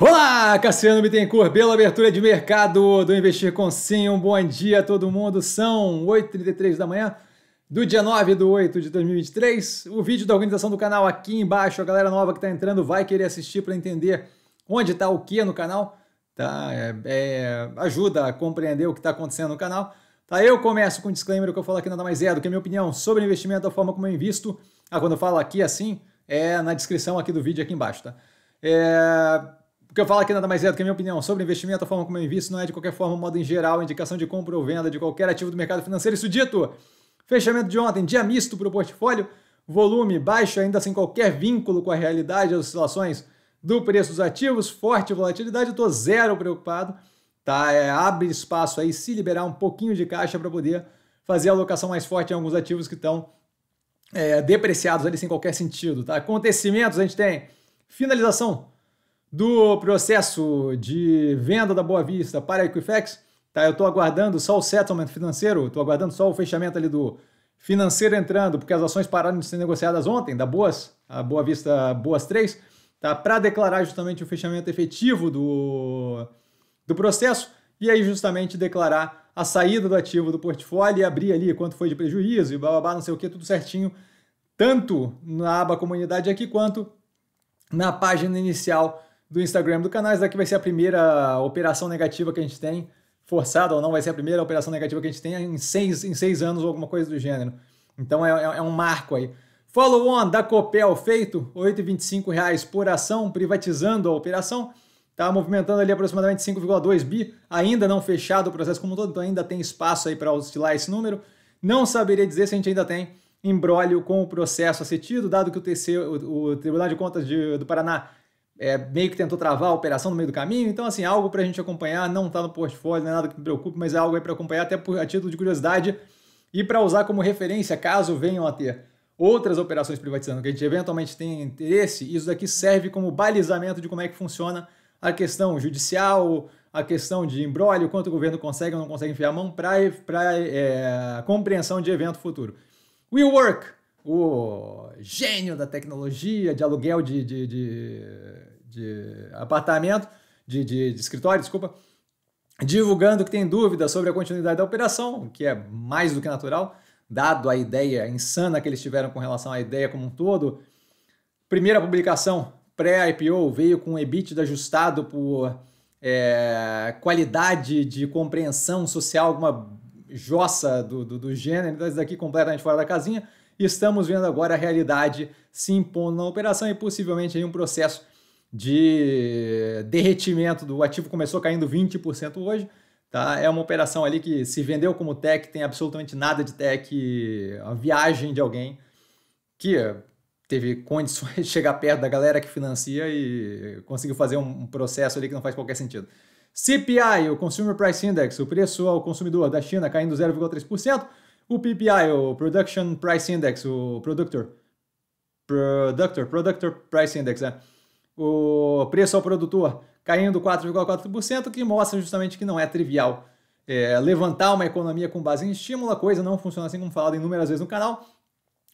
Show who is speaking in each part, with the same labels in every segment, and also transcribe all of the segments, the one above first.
Speaker 1: Olá, Cassiano Bittencourt, bela abertura de mercado do Investir com Sim. Um bom dia a todo mundo. São 8h33 da manhã do dia 9 de 8 de 2023. O vídeo da organização do canal aqui embaixo. A galera nova que está entrando vai querer assistir para entender onde está o que no canal. Tá? É, é, ajuda a compreender o que está acontecendo no canal. Tá? Eu começo com um disclaimer: que eu falo aqui nada mais é do que a minha opinião sobre investimento, a forma como eu invisto. Ah, quando eu falo aqui assim, é na descrição aqui do vídeo aqui embaixo. Tá? É, o que eu falo aqui nada mais é do que a minha opinião sobre investimento, a forma como eu invisto, não é de qualquer forma, modo em geral, indicação de compra ou venda de qualquer ativo do mercado financeiro. Isso dito, fechamento de ontem, dia misto para o portfólio, volume baixo ainda sem qualquer vínculo com a realidade, as oscilações do preço dos ativos, forte volatilidade, eu estou zero preocupado, tá? É, abre espaço aí, se liberar um pouquinho de caixa para poder fazer a alocação mais forte em alguns ativos que estão é, depreciados ali sem qualquer sentido, tá? Acontecimentos a gente tem finalização do processo de venda da Boa Vista para a Equifax. Tá, eu estou aguardando só o settlement financeiro, estou aguardando só o fechamento ali do financeiro entrando, porque as ações pararam de ser negociadas ontem, da Boas, a Boa Vista Boas 3, tá, para declarar justamente o fechamento efetivo do, do processo e aí justamente declarar a saída do ativo do portfólio e abrir ali quanto foi de prejuízo e bababá, não sei o que, tudo certinho, tanto na aba comunidade aqui quanto na página inicial do Instagram do canal. Essa daqui vai ser a primeira operação negativa que a gente tem, forçada ou não, vai ser a primeira operação negativa que a gente tem em seis, em seis anos ou alguma coisa do gênero. Então é, é, é um marco aí. Follow-on da Copel feito, R$ 8,25 por ação, privatizando a operação. Está movimentando ali aproximadamente 5,2 bi, ainda não fechado o processo como um todo, então ainda tem espaço aí para oscilar esse número. Não saberia dizer se a gente ainda tem embrólio com o processo acetido, dado que o, TC, o, o Tribunal de Contas de, do Paraná é, meio que tentou travar a operação no meio do caminho. Então, assim, algo para a gente acompanhar, não está no portfólio, não é nada que me preocupe, mas é algo aí para acompanhar, até por, a título de curiosidade e para usar como referência, caso venham a ter outras operações privatizando que a gente eventualmente tenha interesse. Isso daqui serve como balizamento de como é que funciona a questão judicial, a questão de embrólio, quanto o governo consegue ou não consegue enfiar a mão para é, compreensão de evento futuro. WeWork, Work, o gênio da tecnologia, de aluguel de, de, de de apartamento, de, de, de escritório, desculpa, divulgando que tem dúvidas sobre a continuidade da operação, o que é mais do que natural, dado a ideia insana que eles tiveram com relação à ideia como um todo. Primeira publicação pré-IPO veio com EBITDA ajustado por é, qualidade de compreensão social, alguma jossa do, do, do gênero, então daqui completamente fora da casinha. estamos vendo agora a realidade se impondo na operação e possivelmente aí um processo de derretimento do ativo começou caindo 20% hoje. Tá? É uma operação ali que se vendeu como tech, tem absolutamente nada de tech, a viagem de alguém que teve condições de chegar perto da galera que financia e conseguiu fazer um processo ali que não faz qualquer sentido. CPI, o Consumer Price Index, o preço ao consumidor da China caindo 0,3%. O PPI, o Production Price Index, o Productor, Productor, Productor Price Index, é, o preço ao produtor caindo 4,4%, que mostra justamente que não é trivial é, levantar uma economia com base em estímulo, a coisa não funciona assim como falado inúmeras vezes no canal.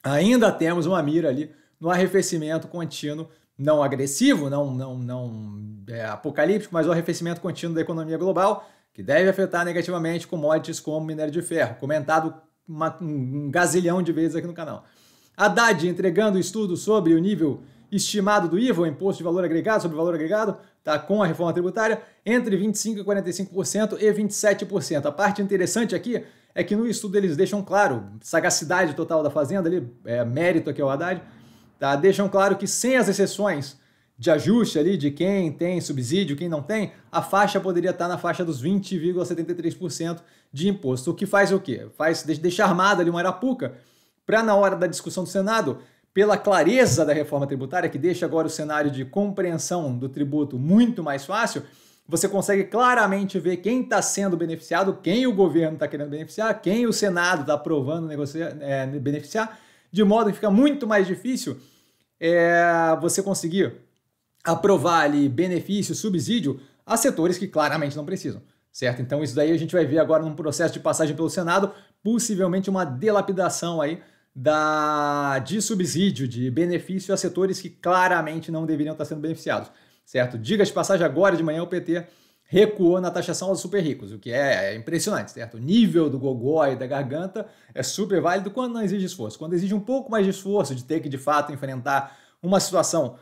Speaker 1: Ainda temos uma mira ali no arrefecimento contínuo, não agressivo, não, não, não é, apocalíptico, mas o arrefecimento contínuo da economia global, que deve afetar negativamente commodities como minério de ferro, comentado uma, um gazilhão de vezes aqui no canal. Haddad entregando estudo sobre o nível estimado do IVA, o Imposto de Valor Agregado sobre Valor Agregado, tá, com a reforma tributária, entre 25% e 45% e 27%. A parte interessante aqui é que no estudo eles deixam claro, sagacidade total da Fazenda, ali, é, mérito aqui ao Haddad, tá, deixam claro que sem as exceções de ajuste ali de quem tem subsídio, quem não tem, a faixa poderia estar tá na faixa dos 20,73% de imposto. O que faz o quê? Faz deixar armada ali uma arapuca para na hora da discussão do Senado pela clareza da reforma tributária, que deixa agora o cenário de compreensão do tributo muito mais fácil, você consegue claramente ver quem está sendo beneficiado, quem o governo está querendo beneficiar, quem o Senado está aprovando é, beneficiar, de modo que fica muito mais difícil é, você conseguir aprovar ali benefício, subsídio a setores que claramente não precisam, certo? Então isso daí a gente vai ver agora num processo de passagem pelo Senado, possivelmente uma dilapidação aí da, de subsídio, de benefício a setores que claramente não deveriam estar sendo beneficiados. Certo? Diga de passagem, agora de manhã o PT recuou na taxação aos super ricos, o que é, é impressionante, certo? O nível do gogó e da garganta é super válido quando não exige esforço. Quando exige um pouco mais de esforço, de ter que de fato enfrentar uma situação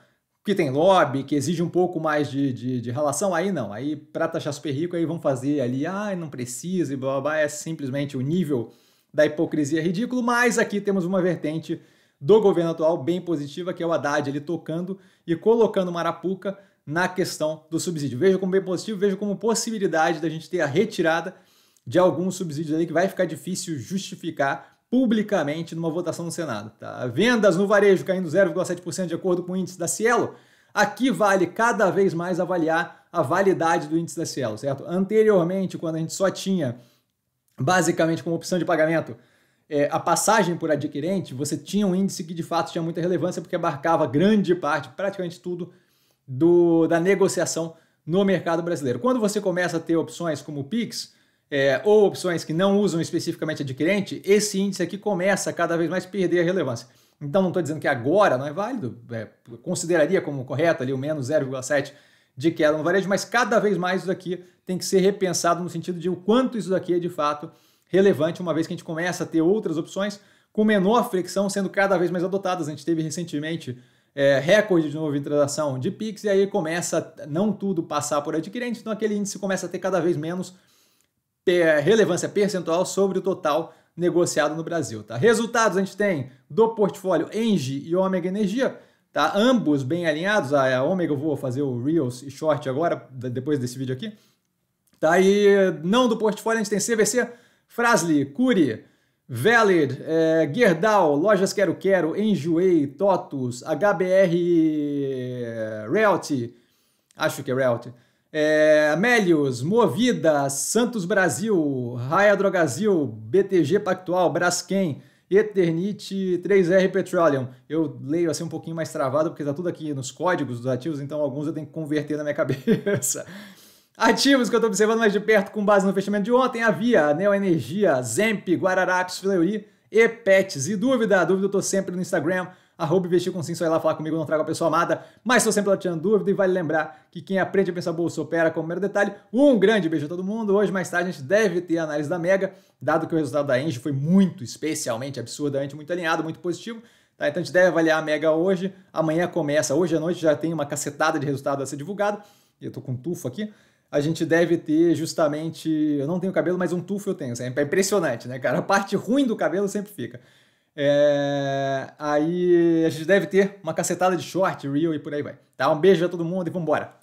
Speaker 1: que tem lobby, que exige um pouco mais de, de, de relação, aí não. Aí, para taxar super rico, aí vão fazer ali, ah, não precisa e blá blá blá. É simplesmente o nível da hipocrisia é ridículo, mas aqui temos uma vertente do governo atual bem positiva, que é o Haddad ele tocando e colocando Marapuca na questão do subsídio. Vejo como bem positivo, vejo como possibilidade da gente ter a retirada de alguns subsídios ali que vai ficar difícil justificar publicamente numa votação no Senado. Tá? Vendas no varejo caindo 0,7% de acordo com o índice da Cielo. Aqui vale cada vez mais avaliar a validade do índice da Cielo, certo? Anteriormente, quando a gente só tinha basicamente como opção de pagamento, é, a passagem por adquirente, você tinha um índice que de fato tinha muita relevância porque abarcava grande parte, praticamente tudo, do, da negociação no mercado brasileiro. Quando você começa a ter opções como o PIX, é, ou opções que não usam especificamente adquirente, esse índice aqui começa a cada vez mais perder a relevância. Então não estou dizendo que agora não é válido, é, consideraria como correto ali o menos 0,7 de queda no varejo, mas cada vez mais isso aqui tem que ser repensado no sentido de o quanto isso daqui é de fato relevante, uma vez que a gente começa a ter outras opções com menor fricção sendo cada vez mais adotadas. A gente teve recentemente é, recorde de novo em transação de PIX e aí começa não tudo passar por adquirente, então aquele índice começa a ter cada vez menos é, relevância percentual sobre o total negociado no Brasil. Tá? Resultados a gente tem do portfólio Engie e Ômega Energia tá? Ambos bem alinhados. Ah, é, a, Omega eu vou fazer o Reels e Short agora, depois desse vídeo aqui. Tá? E não do portfólio, a gente tem CVC, Frasli, Curi, Valid, é, Gerdau, Lojas Quero Quero, Enjoei, Totus, HBR é, Realty, acho que é Realty, é, Melius, Movida, Santos Brasil, Raia Drogazil, BTG Pactual, Braskem, Eternity 3R Petroleum. Eu leio assim um pouquinho mais travado porque está tudo aqui nos códigos dos ativos, então alguns eu tenho que converter na minha cabeça. Ativos que eu estou observando mais de perto com base no fechamento de ontem, a Via, Neo Energia, Zemp, Guararapes, Fleury, e Pets. E dúvida, dúvida eu estou sempre no Instagram, arroba investir com sim, só ir lá falar comigo, não trago a pessoa amada, mas estou sempre lá tirando dúvida e vale lembrar que quem aprende a pensar bolsa opera como mero detalhe. Um grande beijo a todo mundo. Hoje, mais tarde, a gente deve ter a análise da Mega, dado que o resultado da Engie foi muito, especialmente, absurdamente, muito alinhado, muito positivo. Tá, então a gente deve avaliar a Mega hoje, amanhã começa, hoje à noite já tem uma cacetada de resultado a ser divulgado, e eu estou com um tufo aqui, a gente deve ter justamente, eu não tenho cabelo, mas um tufo eu tenho, é impressionante, né cara? A parte ruim do cabelo sempre fica. É... Aí a gente deve ter uma cacetada de short, reel e por aí vai. Tá? Um beijo a todo mundo e vambora!